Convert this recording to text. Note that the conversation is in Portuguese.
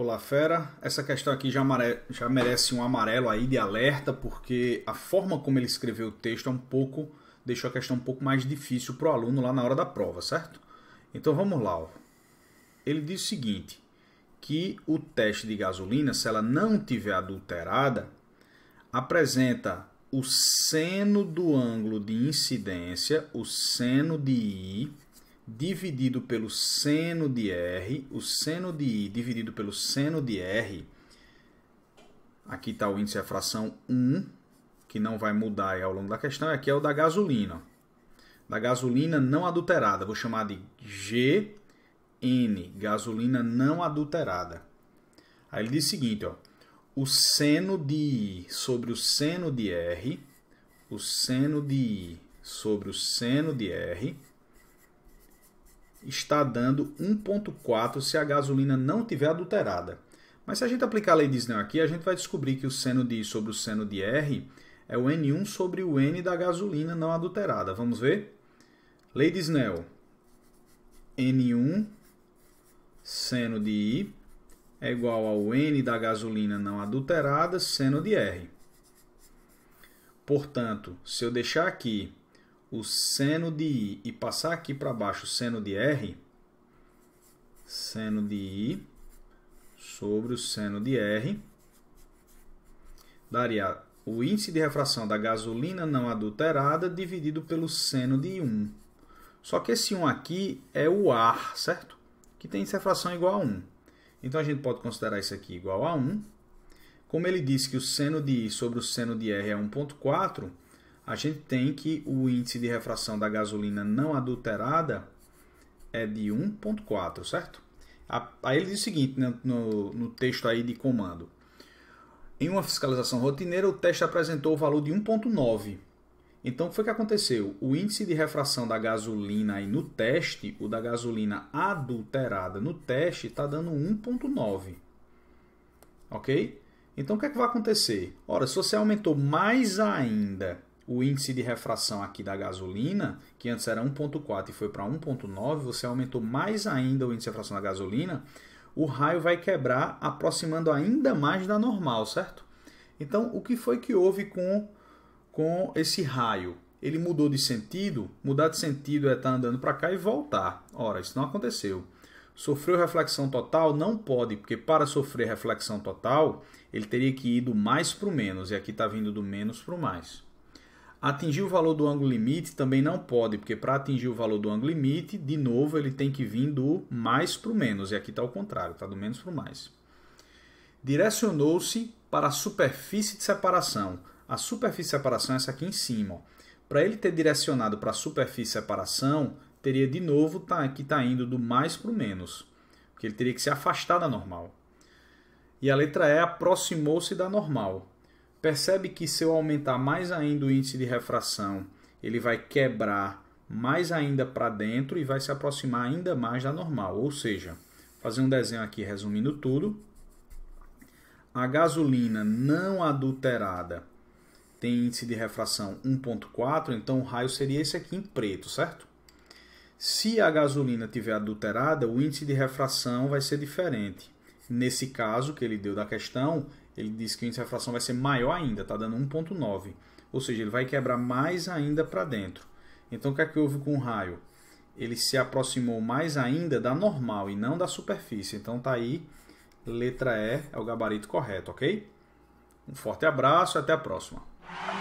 Olá, fera. Essa questão aqui já, amare... já, merece um amarelo aí de alerta, porque a forma como ele escreveu o texto é um pouco deixou a questão um pouco mais difícil para o aluno lá na hora da prova, certo? Então vamos lá. Ele diz o seguinte: que o teste de gasolina, se ela não tiver adulterada, apresenta o seno do ângulo de incidência, o seno de I, dividido pelo seno de R, o seno de I dividido pelo seno de R, aqui está o índice da fração 1, que não vai mudar ao longo da questão, e aqui é o da gasolina. Da gasolina não adulterada, vou chamar de GN, gasolina não adulterada. Aí ele diz o seguinte, ó, o seno de I sobre o seno de R, o seno de I sobre o seno de R, está dando 1,4 se a gasolina não tiver adulterada. Mas se a gente aplicar a lei de Snell aqui, a gente vai descobrir que o seno de I sobre o seno de R é o N1 sobre o N da gasolina não adulterada. Vamos ver? Lei de Snell. N1 seno de I é igual ao N da gasolina não adulterada seno de R. Portanto, se eu deixar aqui o seno de I e passar aqui para baixo o seno de R, seno de I sobre o seno de R, daria o índice de refração da gasolina não adulterada dividido pelo seno de 1. Só que esse 1 aqui é o ar, certo? Que tem refração igual a 1. Então a gente pode considerar isso aqui igual a 1. Como ele disse que o seno de I sobre o seno de R é 1.4, a gente tem que o índice de refração da gasolina não adulterada é de 1.4, certo? Aí ele diz o seguinte né, no, no texto aí de comando. Em uma fiscalização rotineira, o teste apresentou o valor de 1.9. Então, o que foi que aconteceu? O índice de refração da gasolina aí no teste, o da gasolina adulterada no teste, está dando 1.9. Ok? Então, o que é que vai acontecer? Ora, se você aumentou mais ainda o índice de refração aqui da gasolina, que antes era 1.4 e foi para 1.9, você aumentou mais ainda o índice de refração da gasolina, o raio vai quebrar aproximando ainda mais da normal, certo? Então, o que foi que houve com, com esse raio? Ele mudou de sentido, mudar de sentido é estar tá andando para cá e voltar. Ora, isso não aconteceu. Sofreu reflexão total? Não pode, porque para sofrer reflexão total, ele teria que ir do mais para o menos, e aqui está vindo do menos para o mais. Atingir o valor do ângulo limite também não pode, porque para atingir o valor do ângulo limite, de novo, ele tem que vir do mais para o menos. E aqui está o contrário, está do menos para o mais. Direcionou-se para a superfície de separação. A superfície de separação é essa aqui em cima. Para ele ter direcionado para a superfície de separação, teria de novo tá, que está indo do mais para o menos. Porque ele teria que se afastar da normal. E a letra E aproximou-se da normal. Percebe que se eu aumentar mais ainda o índice de refração, ele vai quebrar mais ainda para dentro e vai se aproximar ainda mais da normal. Ou seja, fazer um desenho aqui resumindo tudo. A gasolina não adulterada tem índice de refração 1.4, então o raio seria esse aqui em preto, certo? Se a gasolina tiver adulterada, o índice de refração vai ser diferente. Nesse caso que ele deu da questão, ele diz que o índice de refração vai ser maior ainda, está dando 1,9. Ou seja, ele vai quebrar mais ainda para dentro. Então, o que é que houve com o raio? Ele se aproximou mais ainda da normal e não da superfície. Então, está aí, letra E é o gabarito correto, ok? Um forte abraço e até a próxima.